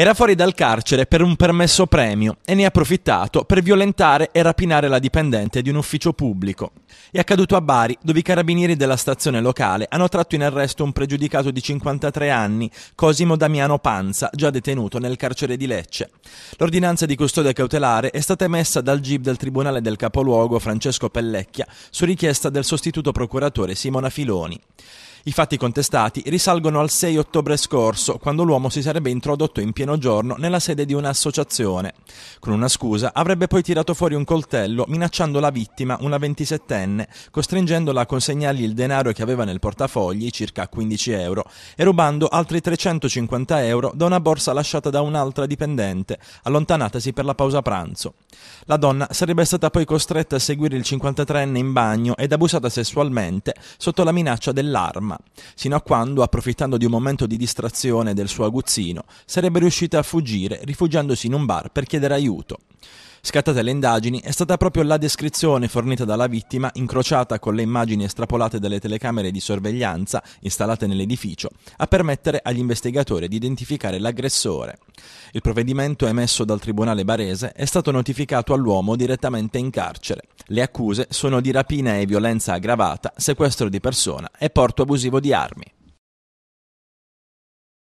Era fuori dal carcere per un permesso premio e ne ha approfittato per violentare e rapinare la dipendente di un ufficio pubblico. È accaduto a Bari, dove i carabinieri della stazione locale hanno tratto in arresto un pregiudicato di 53 anni, Cosimo Damiano Panza, già detenuto nel carcere di Lecce. L'ordinanza di custodia cautelare è stata emessa dal GIB del Tribunale del Capoluogo Francesco Pellecchia su richiesta del sostituto procuratore Simona Filoni. I fatti contestati risalgono al 6 ottobre scorso, quando l'uomo si sarebbe introdotto in pieno giorno nella sede di un'associazione. Con una scusa avrebbe poi tirato fuori un coltello minacciando la vittima, una 27enne, costringendola a consegnargli il denaro che aveva nel portafogli, circa 15 euro, e rubando altri 350 euro da una borsa lasciata da un'altra dipendente, allontanatasi per la pausa pranzo. La donna sarebbe stata poi costretta a seguire il 53enne in bagno ed abusata sessualmente sotto la minaccia dell'arma ferma, sino a quando, approfittando di un momento di distrazione del suo aguzzino, sarebbe riuscita a fuggire rifugiandosi in un bar per chiedere aiuto. Scattate le indagini, è stata proprio la descrizione fornita dalla vittima, incrociata con le immagini estrapolate dalle telecamere di sorveglianza installate nell'edificio, a permettere agli investigatori di identificare l'aggressore. Il provvedimento emesso dal tribunale barese è stato notificato all'uomo direttamente in carcere. Le accuse sono di rapina e violenza aggravata, sequestro di persona e porto abusivo di armi.